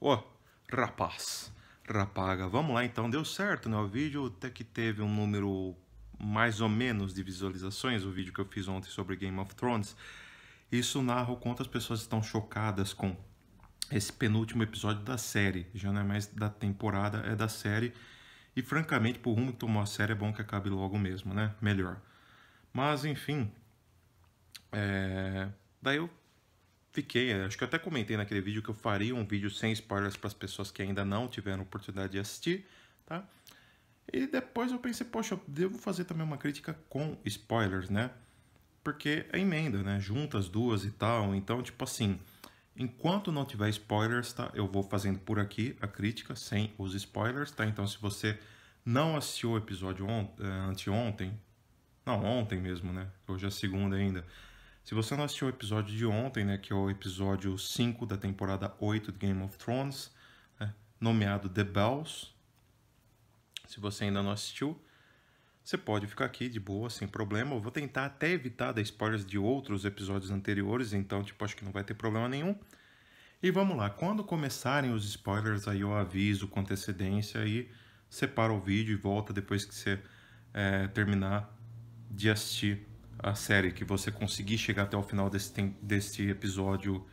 Ô, oh, rapaz, rapaga, vamos lá então, deu certo, né? O vídeo até que teve um número mais ou menos de visualizações, o vídeo que eu fiz ontem sobre Game of Thrones. Isso narra o quanto as pessoas estão chocadas com esse penúltimo episódio da série. Já não é mais da temporada, é da série. E francamente, por rumo que tomou a série, é bom que acabe logo mesmo, né? Melhor. Mas enfim. É... Daí eu fiquei, né? acho que eu até comentei naquele vídeo que eu faria um vídeo sem spoilers para as pessoas que ainda não tiveram oportunidade de assistir, tá? E depois eu pensei, poxa, eu devo fazer também uma crítica com spoilers, né? Porque é emenda, né? Junta as duas e tal. Então, tipo assim, enquanto não tiver spoilers, tá? Eu vou fazendo por aqui a crítica sem os spoilers, tá? Então, se você não assistiu o episódio on eh, anteontem, não, ontem mesmo, né? Hoje é segunda ainda. Se você não assistiu o episódio de ontem, né, que é o episódio 5 da temporada 8 de Game of Thrones, né, nomeado The Bells, se você ainda não assistiu, você pode ficar aqui de boa, sem problema. Eu vou tentar até evitar dar spoilers de outros episódios anteriores, então, tipo, acho que não vai ter problema nenhum. E vamos lá, quando começarem os spoilers, aí eu aviso com antecedência e separa o vídeo e volta depois que você é, terminar de assistir a série, que você conseguir chegar até o final desse, desse episódio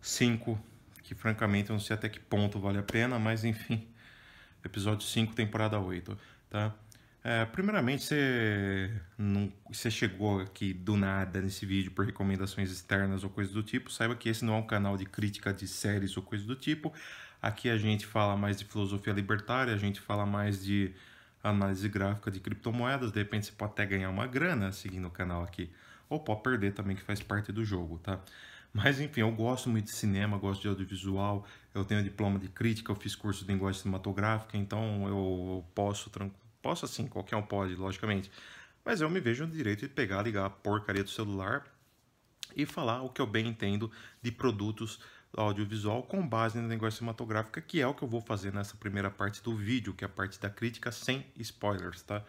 5, que francamente eu não sei até que ponto vale a pena, mas enfim, episódio 5, temporada 8, tá? É, primeiramente, você, não, você chegou aqui do nada nesse vídeo por recomendações externas ou coisa do tipo, saiba que esse não é um canal de crítica de séries ou coisa do tipo. Aqui a gente fala mais de filosofia libertária, a gente fala mais de análise gráfica de criptomoedas, de repente você pode até ganhar uma grana seguindo o canal aqui, ou pode perder também, que faz parte do jogo, tá? Mas enfim, eu gosto muito de cinema, gosto de audiovisual, eu tenho diploma de crítica, eu fiz curso de linguagem cinematográfica, então eu posso, posso assim, qualquer um pode, logicamente. Mas eu me vejo no direito de pegar, ligar a porcaria do celular e falar o que eu bem entendo de produtos audiovisual com base na linguagem cinematográfica, que é o que eu vou fazer nessa primeira parte do vídeo, que é a parte da crítica sem spoilers, tá?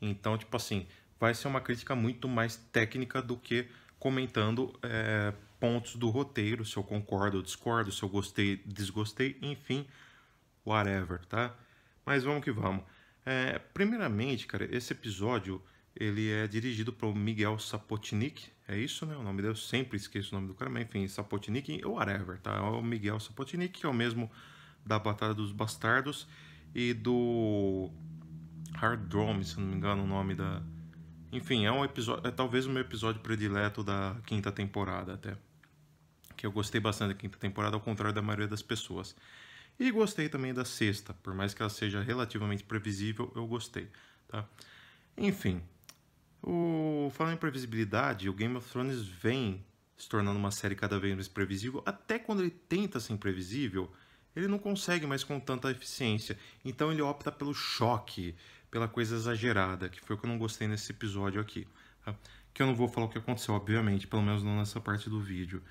Então, tipo assim, vai ser uma crítica muito mais técnica do que comentando é, pontos do roteiro, se eu concordo ou discordo, se eu gostei, desgostei, enfim, whatever, tá? Mas vamos que vamos. É, primeiramente, cara, esse episódio ele é dirigido por Miguel Sapotnik, é isso, né? O nome dele, eu sempre esqueço o nome do cara, mas enfim, Sapotnik ou whatever, tá? É o Miguel Sapotnik, que é o mesmo da Batalha dos Bastardos e do Hard Drum, se não me engano o nome da... Enfim, é um episódio, é talvez o meu episódio predileto da quinta temporada até. Que eu gostei bastante da quinta temporada, ao contrário da maioria das pessoas. E gostei também da sexta, por mais que ela seja relativamente previsível, eu gostei, tá? Enfim, o, falando em previsibilidade, o Game of Thrones vem se tornando uma série cada vez mais previsível. Até quando ele tenta ser imprevisível, ele não consegue mais com tanta eficiência. Então ele opta pelo choque, pela coisa exagerada, que foi o que eu não gostei nesse episódio aqui. Tá? Que eu não vou falar o que aconteceu, obviamente, pelo menos não nessa parte do vídeo.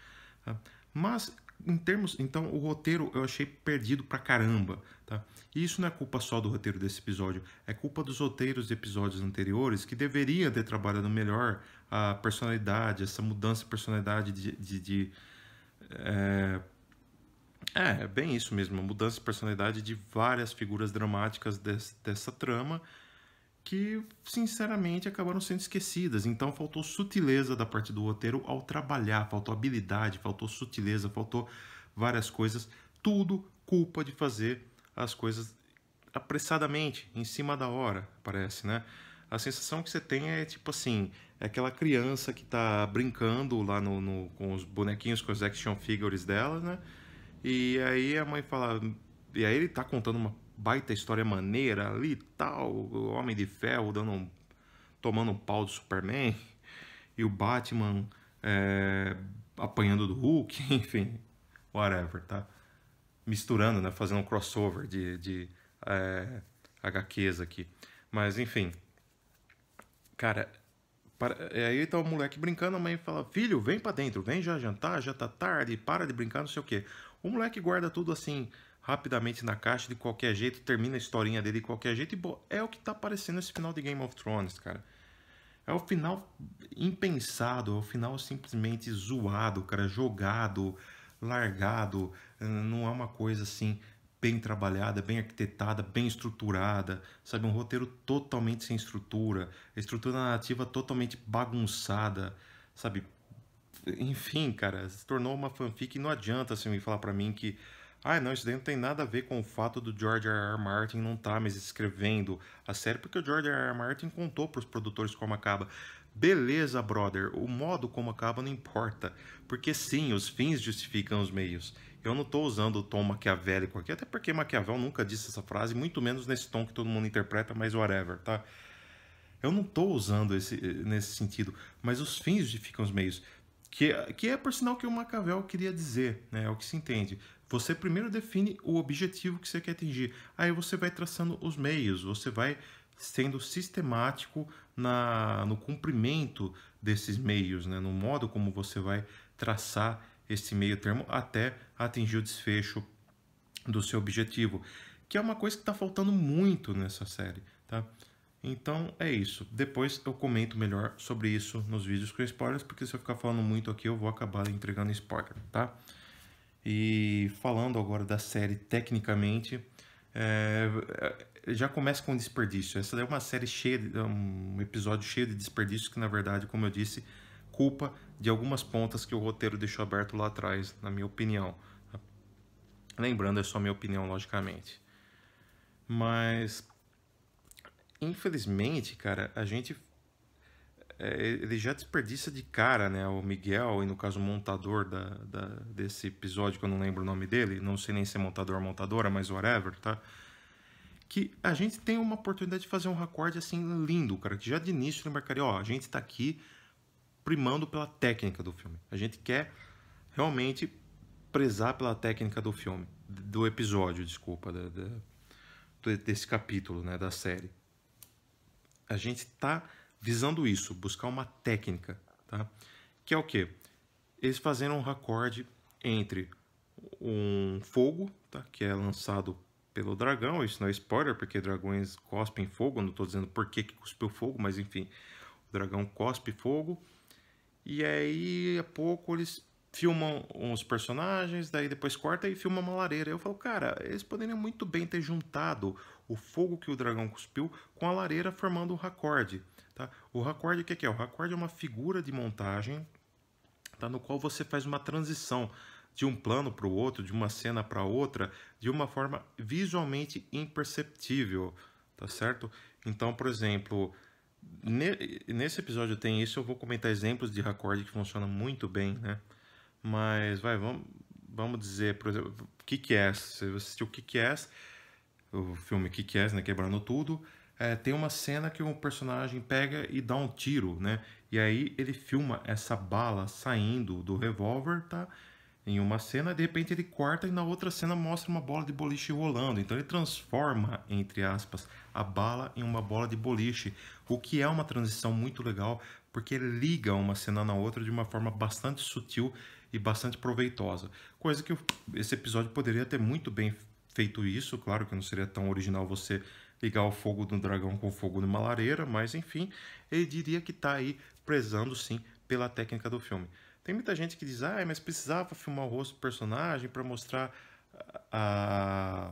Tá? Mas em termos, então o roteiro eu achei perdido pra caramba, tá? E isso não é culpa só do roteiro desse episódio, é culpa dos roteiros de episódios anteriores que deveria ter trabalhado melhor a personalidade, essa mudança de personalidade de, de, de eh, é... é, bem isso mesmo, a mudança de personalidade de várias figuras dramáticas desse, dessa trama que sinceramente acabaram sendo esquecidas. Então faltou sutileza da parte do roteiro ao trabalhar, faltou habilidade, faltou sutileza, faltou várias coisas, tudo culpa de fazer as coisas apressadamente, em cima da hora, parece, né? A sensação que você tem é tipo assim, é aquela criança que tá brincando lá no, no, com os bonequinhos, com os action figures dela, né? E aí a mãe fala, e aí ele tá contando uma baita história maneira ali tal, o Homem de Ferro dando um, tomando um pau do Superman e o Batman é, apanhando do Hulk, enfim, whatever, tá? Misturando, né? Fazendo um crossover de, de é, HQs aqui. Mas, enfim. Cara, para... aí tá o moleque brincando, a mãe fala, filho, vem para dentro, vem já jantar, já tá tarde, para de brincar, não sei o quê. O moleque guarda tudo assim, rapidamente na caixa de qualquer jeito, termina a historinha dele de qualquer jeito e bom, é o que tá aparecendo esse final de Game of Thrones, cara. É o final impensado, é o final simplesmente zoado, cara, jogado, largado, não é uma coisa assim bem trabalhada, bem arquitetada, bem estruturada, sabe? Um roteiro totalmente sem estrutura, estrutura narrativa totalmente bagunçada, sabe? Enfim, cara, se tornou uma fanfic e não adianta você assim, me falar para mim que ah, não, isso daí não tem nada a ver com o fato do George R. R. Martin não estar tá mais escrevendo a série, porque o George R. R. Martin contou para os produtores como acaba. Beleza, brother, o modo como acaba não importa, porque sim, os fins justificam os meios. Eu não estou usando o tom maquiavélico aqui, até porque Maquiavel nunca disse essa frase, muito menos nesse tom que todo mundo interpreta, mas whatever, tá? Eu não estou usando esse, eh, nesse sentido, mas os fins justificam os meios que, que é por sinal que o Maquiavel queria dizer, né? É o que se entende. Você primeiro define o objetivo que você quer atingir. Aí você vai traçando os meios, você vai sendo sistemático na, no cumprimento desses meios, né? no modo como você vai traçar esse meio termo até atingir o desfecho do seu objetivo, que é uma coisa que está faltando muito nessa série. Tá? Então é isso. Depois eu comento melhor sobre isso nos vídeos com spoilers, porque se eu ficar falando muito aqui eu vou acabar entregando spoiler, tá? E falando agora da série tecnicamente, é, é já começa com desperdício. Essa é uma série cheia, de, é um episódio cheio de desperdícios que na verdade, como eu disse, culpa de algumas pontas que o roteiro deixou aberto lá atrás, na minha opinião. Lembrando, é só minha opinião, logicamente. Mas infelizmente, cara, a gente. É, ele já desperdiça de cara, né? O Miguel, e no caso o montador da, da, desse episódio, que eu não lembro o nome dele, não sei nem se é montador ou montadora, mas whatever, tá? Que a gente tem uma oportunidade de fazer um recorde assim lindo, cara, que já de início ele marcaria: ó, a gente tá aqui primando pela técnica do filme. A gente quer realmente prezar pela técnica do filme, do episódio, desculpa, da, da, desse capítulo, né, da série a gente está visando isso, buscar uma técnica, tá? Que é o quê? Eles fazendo um raccord entre um fogo, tá? Que é lançado pelo dragão, isso não é spoiler, porque dragões cospem fogo, não estou dizendo por que, que cuspiu fogo, mas enfim, o dragão cospe fogo, e aí a pouco eles filmam os personagens, daí depois corta e filma uma lareira. Eu falo, cara, eles poderiam muito bem ter juntado o fogo que o dragão cuspiu com a lareira formando o racorde. Tá? O racorde, o que é, que é? O racorde é uma figura de montagem tá? no qual você faz uma transição de um plano para o outro, de uma cena para outra, de uma forma visualmente imperceptível, tá certo? Então, por exemplo, ne nesse episódio tem isso, eu vou comentar exemplos de raccord que funciona muito bem, né? Mas, vai, vamos, vamos dizer, por exemplo, o que que é? Você assistiu o que que é? o filme Kick-Ass, né, quebrando tudo, é, tem uma cena que um personagem pega e dá um tiro, né? E aí ele filma essa bala saindo do revólver, tá? Em uma cena, de repente ele corta e na outra cena mostra uma bola de boliche rolando. Então ele transforma, entre aspas, a bala em uma bola de boliche, o que é uma transição muito legal, porque liga uma cena na outra de uma forma bastante sutil e bastante proveitosa. Coisa que esse episódio poderia ter muito bem feito isso. Claro que não seria tão original você ligar o fogo do dragão com o fogo de uma lareira, mas enfim, ele diria que está aí prezando sim pela técnica do filme. Tem muita gente que diz, ah, mas precisava filmar o rosto do personagem para mostrar a...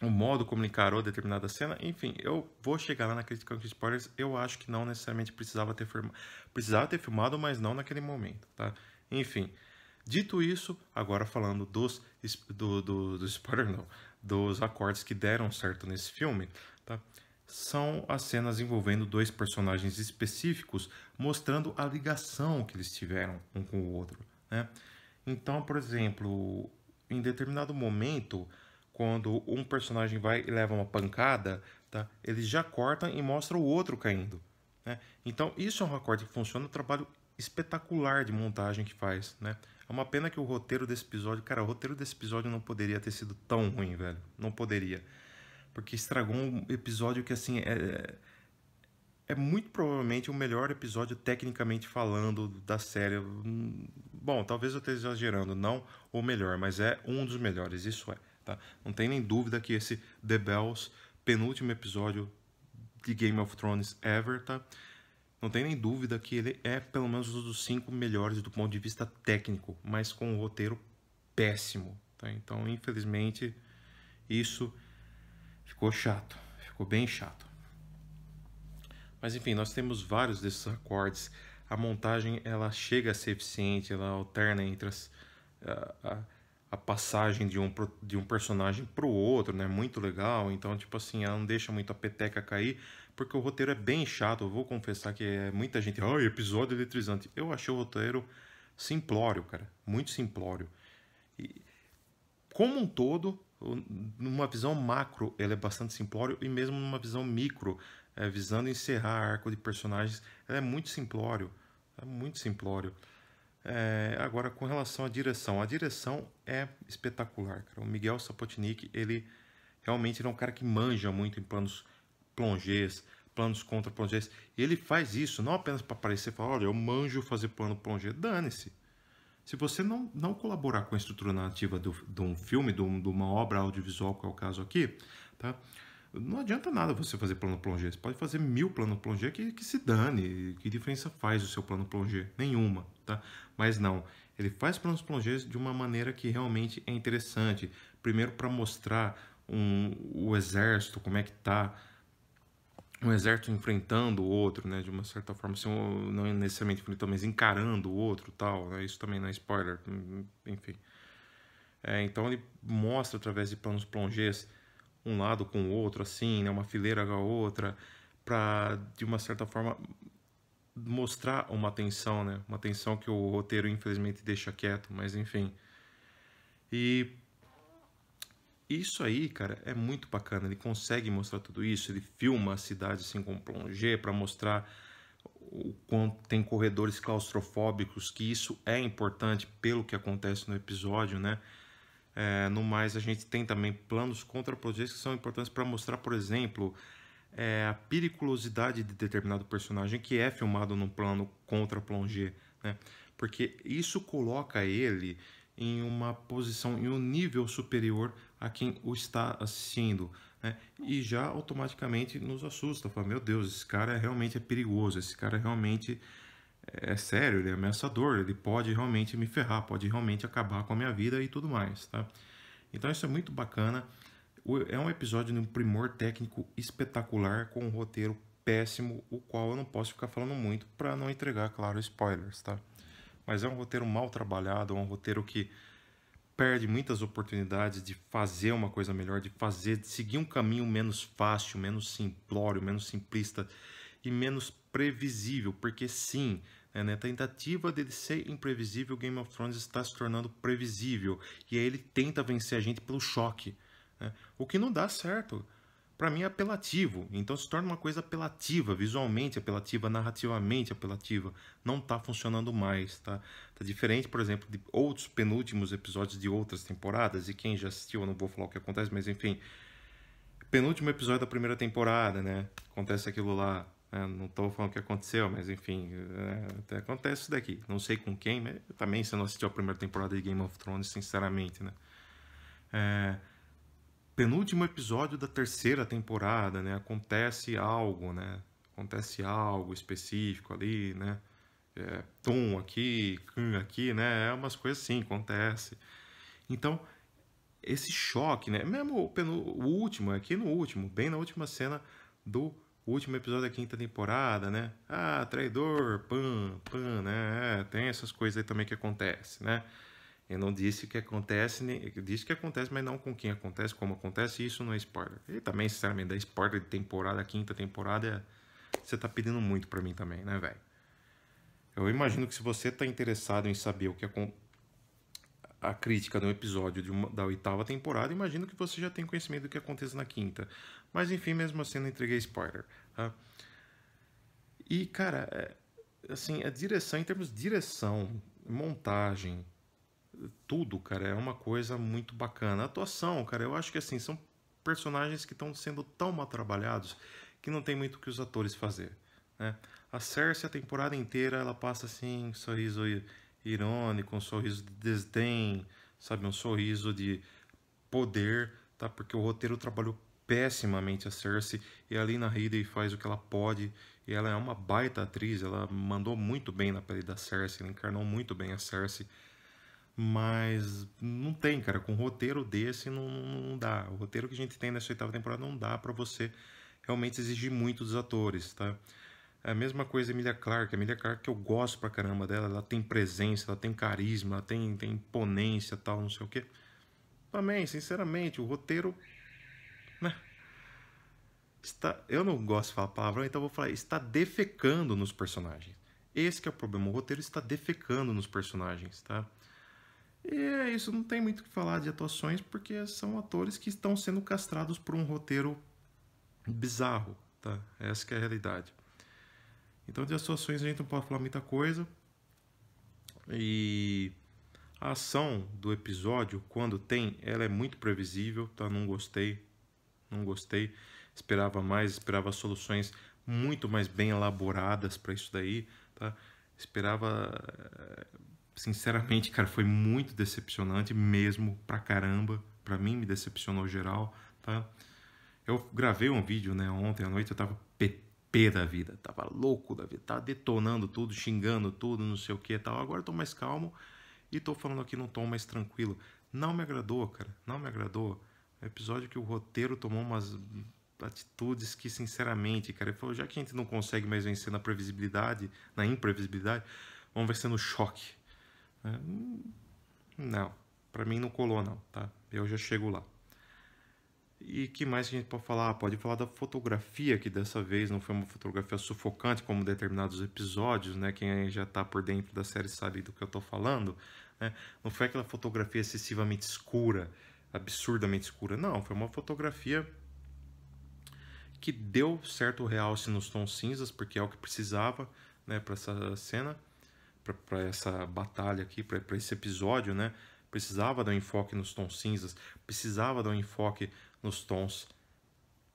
o modo como ele encarou determinada cena. Enfim, eu vou chegar lá na crítica com spoilers. Eu acho que não necessariamente precisava ter, firma... precisava ter filmado, mas não naquele momento, tá? Enfim, Dito isso, agora falando dos, do, do, do spoiler, não, dos acordes que deram certo nesse filme, tá? são as cenas envolvendo dois personagens específicos, mostrando a ligação que eles tiveram um com o outro. Né? Então, por exemplo, em determinado momento, quando um personagem vai e leva uma pancada, tá? eles já cortam e mostram o outro caindo. Né? Então, isso é um acorde que funciona, é um trabalho espetacular de montagem que faz. Né? É uma pena que o roteiro desse episódio, cara, o roteiro desse episódio não poderia ter sido tão ruim, velho. Não poderia. Porque estragou um episódio que, assim, é, é, é muito provavelmente o melhor episódio tecnicamente falando da série. Bom, talvez eu esteja exagerando, não o melhor, mas é um dos melhores, isso é. Tá? Não tem nem dúvida que esse The Bells, penúltimo episódio de Game of Thrones ever, tá? Não tem nem dúvida que ele é pelo menos um dos cinco melhores do ponto de vista técnico, mas com um roteiro péssimo. Tá? Então, infelizmente, isso ficou chato, ficou bem chato. Mas enfim, nós temos vários desses acordes. A montagem ela chega a ser eficiente, ela alterna entre as, a, a passagem de um, de um personagem para o outro, né? Muito legal. Então, tipo assim, ela não deixa muito a peteca cair, porque o roteiro é bem chato. Eu vou confessar que é muita gente. Oh, episódio eletrizante. Eu achei o roteiro simplório, cara. Muito simplório. E, como um todo, numa visão macro, ele é bastante simplório. E mesmo numa visão micro, é, visando encerrar arco de personagens, ele é muito simplório. É muito simplório. É, agora, com relação à direção. A direção é espetacular, cara. O Miguel Sapotnik, ele realmente ele é um cara que manja muito em planos plongês, planos contra plongês. Ele faz isso não apenas para aparecer e falar, olha, eu manjo fazer plano plongé. Dane-se. Se você não, não colaborar com a estrutura narrativa do, de um filme, de, um, de, uma obra audiovisual, que é o caso aqui, tá? não adianta nada você fazer plano plongé. Você pode fazer mil plano plongé que, que se dane. Que diferença faz o seu plano plongé? Nenhuma. Tá? Mas não, ele faz planos plongês de uma maneira que realmente é interessante. Primeiro para mostrar um, o exército, como é que está um exército enfrentando o outro, né? De uma certa forma, assim, não necessariamente enfrentando, mas encarando o outro tal, né? Isso também não é spoiler, hum, hum, enfim. É, então ele mostra através de planos plongés um lado com o outro, assim, né? Uma fileira com a outra, para de uma certa forma mostrar uma tensão, né? Uma tensão que o roteiro infelizmente deixa quieto, mas enfim. E isso aí, cara, é muito bacana. Ele consegue mostrar tudo isso. Ele filma a cidade assim com plongé para mostrar o quanto tem corredores claustrofóbicos, que isso é importante pelo que acontece no episódio, né? É, no mais, a gente tem também planos contra contraproducentes que são importantes para mostrar, por exemplo, é, a periculosidade de determinado personagem que é filmado num plano contra plongé, né? Porque isso coloca ele em uma posição, em um nível superior a quem o está assistindo. Né? E já automaticamente nos assusta, fala, meu Deus, esse cara é realmente é perigoso, esse cara realmente é, é sério, ele é ameaçador, ele pode realmente me ferrar, pode realmente acabar com a minha vida e tudo mais, tá? Então isso é muito bacana. É um episódio de um primor técnico espetacular com um roteiro péssimo, o qual eu não posso ficar falando muito para não entregar, claro, spoilers, tá? Mas é um roteiro mal trabalhado, é um roteiro que perde muitas oportunidades de fazer uma coisa melhor, de fazer, de seguir um caminho menos fácil, menos simplório, menos simplista e menos previsível, porque sim, né, na tentativa dele ser imprevisível, Game of Thrones está se tornando previsível e aí ele tenta vencer a gente pelo choque, né? o que não dá certo para mim é apelativo. Então se torna uma coisa apelativa, visualmente apelativa, narrativamente apelativa. Não está funcionando mais, tá? Tá diferente, por exemplo, de outros penúltimos episódios de outras temporadas, e quem já assistiu, eu não vou falar o que acontece, mas enfim. Penúltimo episódio da primeira temporada, né? Acontece aquilo lá. Né? Não estou falando o que aconteceu, mas enfim, é, acontece isso daqui. Não sei com quem, mas também se não assistiu a primeira temporada de Game of Thrones, sinceramente, né? É, penúltimo episódio da terceira temporada, né? Acontece algo, né? Acontece algo específico ali, né? É, tom aqui, aqui, né? É umas coisas assim, acontece. Então, esse choque, né? Mesmo o, o último, aqui no último, bem na última cena do último episódio da quinta temporada, né? Ah, traidor, pan, pan, né? É, tem essas coisas aí também que acontecem, né? Ele não disse que acontece, nem, disse que acontece, mas não com quem acontece, como acontece, isso não é spoiler. Ele também, sinceramente, da spoiler de temporada, quinta temporada, você tá pedindo muito para mim também, né, velho? Eu imagino que se você tá interessado em saber o que acontece, a crítica de um episódio uma, da oitava temporada, imagino que você já tem conhecimento do que acontece na quinta. Mas enfim, mesmo assim, não entreguei spoiler. Tá? E, cara, é, assim, a direção, em termos de direção, montagem, tudo, cara, é uma coisa muito bacana. A atuação, cara, eu acho que assim, são personagens que estão sendo tão mal trabalhados que não tem muito o que os atores fazer, né? A Cersei a temporada inteira ela passa assim, um sorriso irônico, um sorriso de desdém, sabe, um sorriso de poder, tá? Porque o roteiro trabalhou pessimamente a Cersei e a Lina Headey faz o que ela pode e ela é uma baita atriz, ela mandou muito bem na pele da Cersei, ela encarnou muito bem a Cersei mas não tem, cara. Com um roteiro desse não, não dá. O roteiro que a gente tem nessa oitava temporada não dá para você realmente exigir muito dos atores, tá? É a mesma coisa Emilia Clarke. A Emilia Clarke eu gosto pra caramba dela. Ela tem presença, ela tem carisma, ela tem, tem imponência tal, não sei o quê. Também, sinceramente, o roteiro... Né? Está, eu não gosto de falar palavrão, então vou falar. Está defecando nos personagens. Esse é o problema. O roteiro está defecando nos personagens, tá? E é isso, não tem muito o que falar de atuações, porque são atores que estão sendo castrados por um roteiro bizarro, tá? Essa é a realidade. Então, de atuações a gente não pode falar muita coisa. E a ação do episódio, quando tem, ela é muito previsível, tá? Não gostei, não gostei. Esperava mais, esperava soluções muito mais bem elaboradas para isso daí, tá? Esperava eh, sinceramente, cara, foi muito decepcionante mesmo pra caramba. Pra mim, me decepcionou geral, tá? Eu gravei um vídeo, né, ontem à noite, eu tava PP da vida, tava louco da vida, tava detonando tudo, xingando tudo, não sei o que e tal. Agora eu tô mais calmo e tô falando aqui num tom mais tranquilo. Não me agradou, cara, não me agradou. É episódio que o roteiro tomou umas atitudes que, sinceramente, cara, ele falou, já que a gente não consegue mais vencer na previsibilidade, na imprevisibilidade, vamos vencer no choque. Hum, não, para mim não colou não, tá? Eu já chego lá. E que mais que a gente pode falar? Ah, pode falar da fotografia, que dessa vez não foi uma fotografia sufocante como determinados episódios, né? Quem já está por dentro da série sabe do que eu estou falando, né? Não foi aquela fotografia excessivamente escura, absurdamente escura, não. Foi uma fotografia que deu certo realce nos tons cinzas, porque é o que precisava, né, para essa cena para essa batalha aqui, para esse episódio, né? Precisava dar um enfoque nos tons cinzas, precisava dar um enfoque nos tons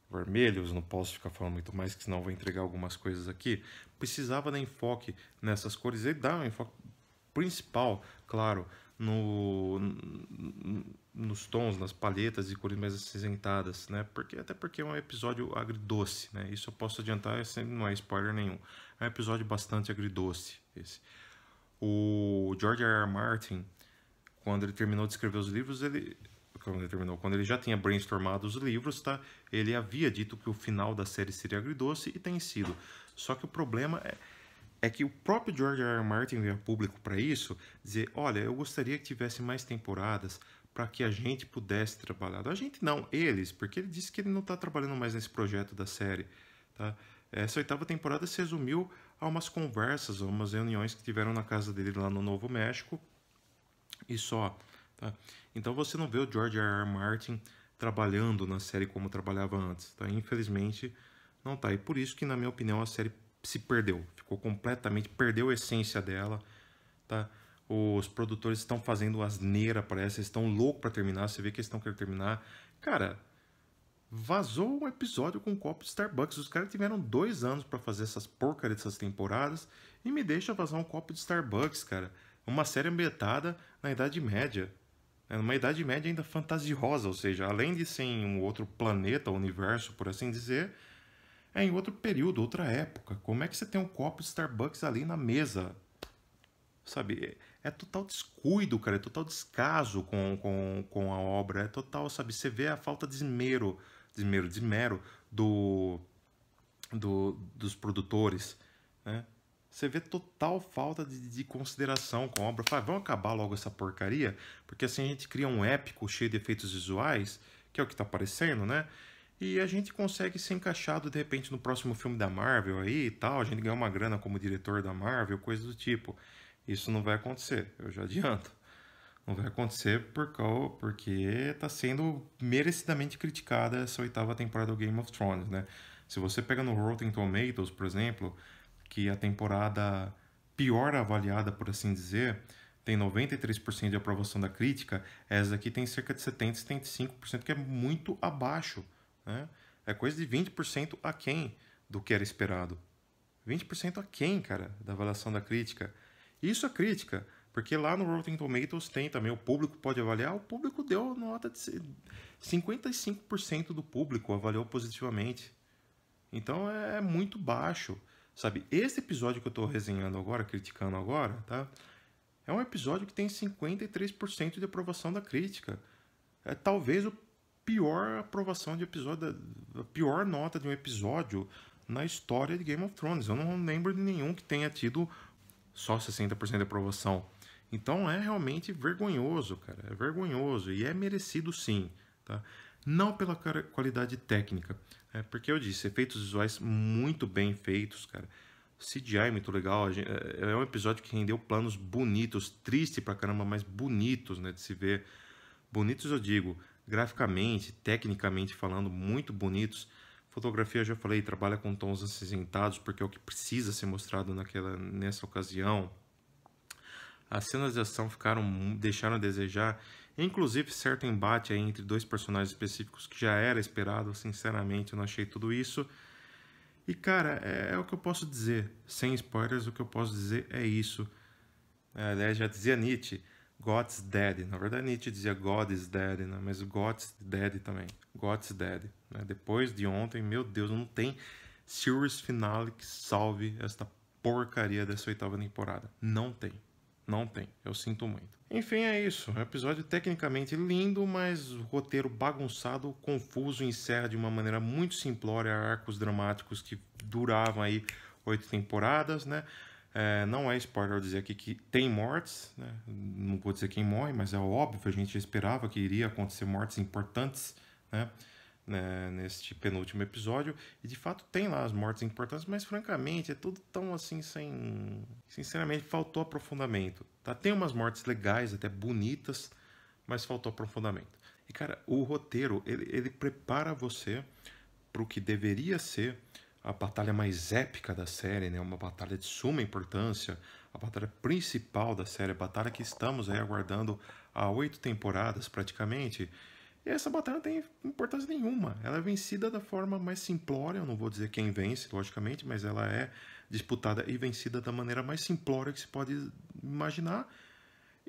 vermelhos, não posso ficar falando muito mais, que senão vou entregar algumas coisas aqui. Precisava dar enfoque nessas cores e dar um enfoque principal, claro, no, nos tons, nas palhetas e cores mais acinzentadas, né? Porque, até porque é um episódio agridoce, né? Isso eu posso adiantar, não é spoiler nenhum. É um episódio bastante agridoce esse. O George R. R. Martin, quando ele terminou de escrever os livros, ele quando ele terminou, quando ele já tinha brainstormado os livros, tá? Ele havia dito que o final da série seria agridoce e tem sido. Só que o problema é, é que o próprio George R. R. Martin veio público para isso, dizer, olha, eu gostaria que tivesse mais temporadas para que a gente pudesse trabalhar. A gente não, eles, porque ele disse que ele não está trabalhando mais nesse projeto da série, tá? Essa oitava temporada se resumiu a umas conversas, a umas reuniões que tiveram na casa dele lá no Novo México e só. Tá? Então você não vê o George R. R. Martin trabalhando na série como trabalhava antes. Tá? Infelizmente não tá. E por isso que, na minha opinião, a série se perdeu. Ficou completamente, perdeu a essência dela. Tá? Os produtores estão fazendo asneira, para eles estão loucos para terminar. Você vê que eles estão querendo terminar. Cara, vazou um episódio com um copo de Starbucks. Os caras tiveram dois anos para fazer essas porcaria dessas temporadas e me deixa vazar um copo de Starbucks, cara. Uma série ambientada na Idade Média. É uma Idade Média ainda fantasiosa, ou seja, além de ser em um outro planeta, universo, por assim dizer, é em outro período, outra época. Como é que você tem um copo de Starbucks ali na mesa? Sabe, é, é total descuido, cara, é total descaso com, com, com a obra, é total, sabe, você vê a falta de esmero, mero de mero do, do, dos produtores. Né? Você vê total falta de, de consideração com a obra. Fala, vamos acabar logo essa porcaria, porque assim a gente cria um épico cheio de efeitos visuais, que é o que está aparecendo, né? E a gente consegue ser encaixado de repente no próximo filme da Marvel aí e tal. A gente ganha uma grana como diretor da Marvel, coisa do tipo. Isso não vai acontecer, eu já adianto. Não vai acontecer porque está sendo merecidamente criticada essa oitava temporada do Game of Thrones, né? Se você pega no Rotten Tomatoes, por exemplo, que a temporada pior avaliada, por assim dizer, tem 93% de aprovação da crítica, essa aqui tem cerca de 70%, 75%, que é muito abaixo. Né? É coisa de 20% aquém do que era esperado. 20% aquém, cara, da avaliação da crítica. Isso a é crítica porque lá no Rotten Tomatoes tem também, o público pode avaliar, o público deu nota de 55% do público avaliou positivamente. Então é, é muito baixo, sabe? Esse episódio que eu estou resenhando agora, criticando agora, tá? É um episódio que tem 53% de aprovação da crítica. É talvez o pior aprovação de episódio, a pior nota de um episódio na história de Game of Thrones. Eu não lembro de nenhum que tenha tido só 60% de aprovação. Então é realmente vergonhoso, cara. É vergonhoso e é merecido sim, tá? Não pela qualidade técnica, é porque eu disse, efeitos visuais muito bem feitos, cara. CGI é muito legal, é, é um episódio que rendeu planos bonitos, triste pra caramba, mas bonitos, né, de se ver. Bonitos eu digo, graficamente, tecnicamente falando, muito bonitos. Fotografia, eu já falei, trabalha com tons acinzentados, porque é o que precisa ser mostrado naquela, nessa ocasião. As cenas de ação ficaram deixaram a desejar, inclusive certo embate entre dois personagens específicos que já era esperado, sinceramente, eu não achei tudo isso. E cara, é, é o que eu posso dizer, sem spoilers, o que eu posso dizer é isso. É, aliás, já dizia Nietzsche, God's dead. Na verdade, Nietzsche dizia God is dead, né? mas God's dead também. God's dead. Né? Depois de ontem, meu Deus, não tem series finale que salve esta porcaria dessa oitava temporada. Não tem. Não tem, eu sinto muito. Enfim, é isso. É um episódio tecnicamente lindo, mas o roteiro bagunçado, confuso, encerra de uma maneira muito simplória arcos dramáticos que duravam aí oito temporadas, né? É, não é spoiler dizer aqui que tem mortes, né? não vou dizer quem morre, mas é óbvio, a gente esperava que iria acontecer mortes importantes, né? né, neste penúltimo episódio. E de fato tem lá as mortes importantes, mas francamente é tudo tão assim sem. Sinceramente, faltou aprofundamento. Tá? Tem umas mortes legais, até bonitas, mas faltou aprofundamento. E cara, o roteiro ele, ele prepara você para o que deveria ser a batalha mais épica da série, né? uma batalha de suma importância, a batalha principal da série, a batalha que estamos aí aguardando há oito temporadas praticamente essa batalha não tem importância nenhuma. Ela é vencida da forma mais simplória. Eu não vou dizer quem vence, logicamente, mas ela é disputada e vencida da maneira mais simplória que se pode imaginar.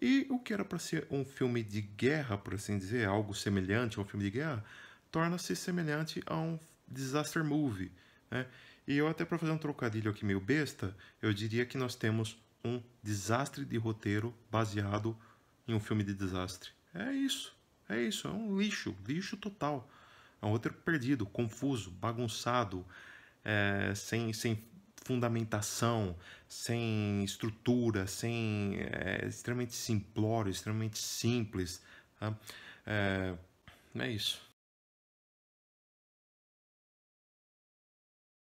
E o que era para ser um filme de guerra, por assim dizer, algo semelhante a um filme de guerra, torna-se semelhante a um disaster movie. Né? E eu, até para fazer um trocadilho aqui meio besta, eu diria que nós temos um desastre de roteiro baseado em um filme de desastre. É isso. É isso, é um lixo, lixo total. É um roteiro perdido, confuso, bagunçado, é, sem, sem fundamentação, sem estrutura, sem é, extremamente simplório, extremamente simples. Tá? É, é isso.